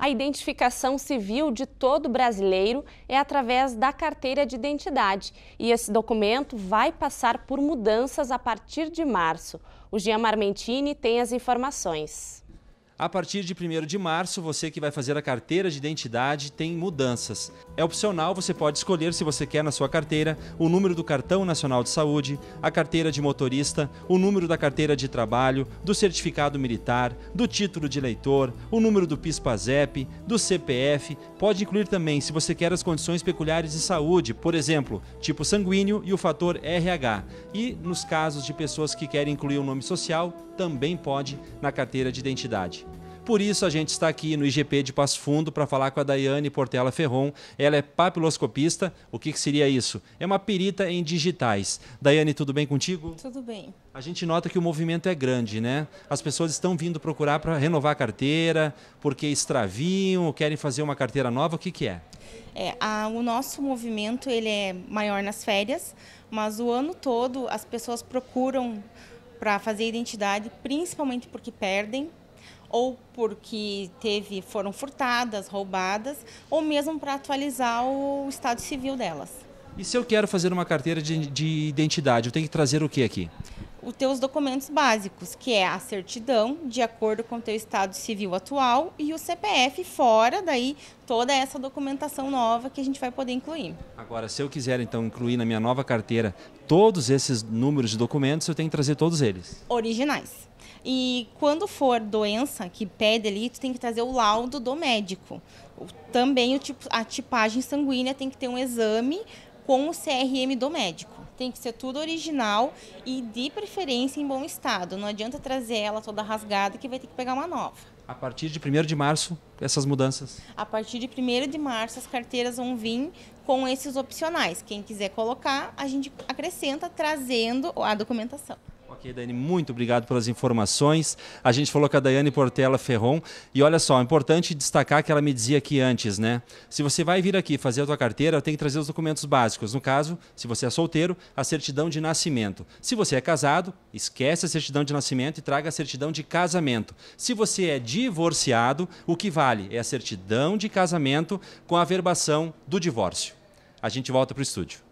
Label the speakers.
Speaker 1: A identificação civil de todo brasileiro é através da carteira de identidade e esse documento vai passar por mudanças a partir de março. O Jean Marmentini tem as informações.
Speaker 2: A partir de 1 de março, você que vai fazer a carteira de identidade tem mudanças. É opcional, você pode escolher se você quer na sua carteira o número do Cartão Nacional de Saúde, a carteira de motorista, o número da carteira de trabalho, do certificado militar, do título de eleitor, o número do PIS/PASEP, do CPF. Pode incluir também se você quer as condições peculiares de saúde, por exemplo, tipo sanguíneo e o fator RH. E nos casos de pessoas que querem incluir o nome social, também pode na carteira de identidade. Por isso a gente está aqui no IGP de Passo Fundo para falar com a Daiane Portela Ferron. Ela é papiloscopista. O que, que seria isso? É uma perita em digitais. Daiane, tudo bem contigo? Tudo bem. A gente nota que o movimento é grande, né? As pessoas estão vindo procurar para renovar a carteira, porque extraviam, querem fazer uma carteira nova. O que, que é?
Speaker 1: É, a, o nosso movimento ele é maior nas férias, mas o ano todo as pessoas procuram para fazer identidade, principalmente porque perdem ou porque teve foram furtadas, roubadas, ou mesmo para atualizar o estado civil delas.
Speaker 2: E se eu quero fazer uma carteira de, de identidade, eu tenho que trazer o que aqui?
Speaker 1: os teus documentos básicos, que é a certidão de acordo com o teu estado civil atual e o CPF fora daí toda essa documentação nova que a gente vai poder incluir.
Speaker 2: Agora, se eu quiser então incluir na minha nova carteira todos esses números de documentos, eu tenho que trazer todos eles.
Speaker 1: Originais. E quando for doença que pede ali, tu tem que trazer o laudo do médico. Também tipo, a tipagem sanguínea tem que ter um exame com o CRM do médico tem que ser tudo original e de preferência em bom estado. Não adianta trazer ela toda rasgada que vai ter que pegar uma nova.
Speaker 2: A partir de 1 de março, essas mudanças?
Speaker 1: A partir de 1 de março, as carteiras vão vir com esses opcionais. Quem quiser colocar, a gente acrescenta trazendo a documentação.
Speaker 2: Ok, Daiane, muito obrigado pelas informações. A gente falou com a Daiane Portela Ferron. E olha só, é importante destacar que ela me dizia aqui antes, né? Se você vai vir aqui fazer a sua carteira, tem que trazer os documentos básicos. No caso, se você é solteiro, a certidão de nascimento. Se você é casado, esquece a certidão de nascimento e traga a certidão de casamento. Se você é divorciado, o que vale é a certidão de casamento com a verbação do divórcio. A gente volta para o estúdio.